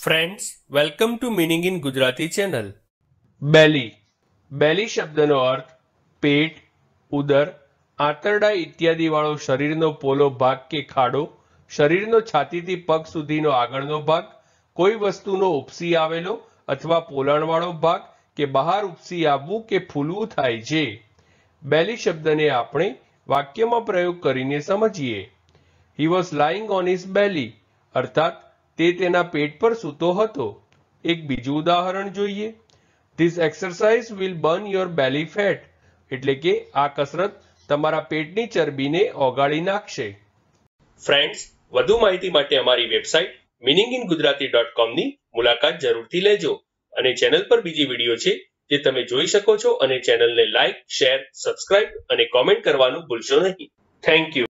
friends welcome to meaning in Gujarati channel belly belly શબ્દનો અર્થ પેટ ઉદર આંતરડા ઇત્યાદિ વાળો શરીરનો પોલો ભાગ કે ખાડો શરીરનો છાતીથી પગ સુધીનો આગળનો ભાગ કોઈ વસ્તુનો ઉપસી આવેલો અથવા પોલાણવાળો ભાગ કે બહાર ઉપસી આવવું કે ફૂલવું થાય છે બેલી શબ્દને આપણે વાક્યમાં પ્રયોગ કરીને સમજીએ he was lying on his belly અર્થાત તે તેના પેટ પર સૂતો હતો એક બીજું ઉદાહરણ જોઈએ this exercise will burn your belly fat એટલે કે આ કસરત તમારા પેટની ચરબીને ઓગાળી નાખશે ફ્રેન્ડ્સ વધુ માહિતી માટે અમારી website meaning in Gujarati dot કોમની મુલાકાત જરૂરથી લેજો અને ચેનલ પર બીજી વિડીયો છે જે તમે જોઈ શકો છો અને ચેનલને લાઇક શેર સબસ્ક્રાઇબ અને કોમેન્ટ કરવાનું ભૂલશો નહીં થેન્ક યુ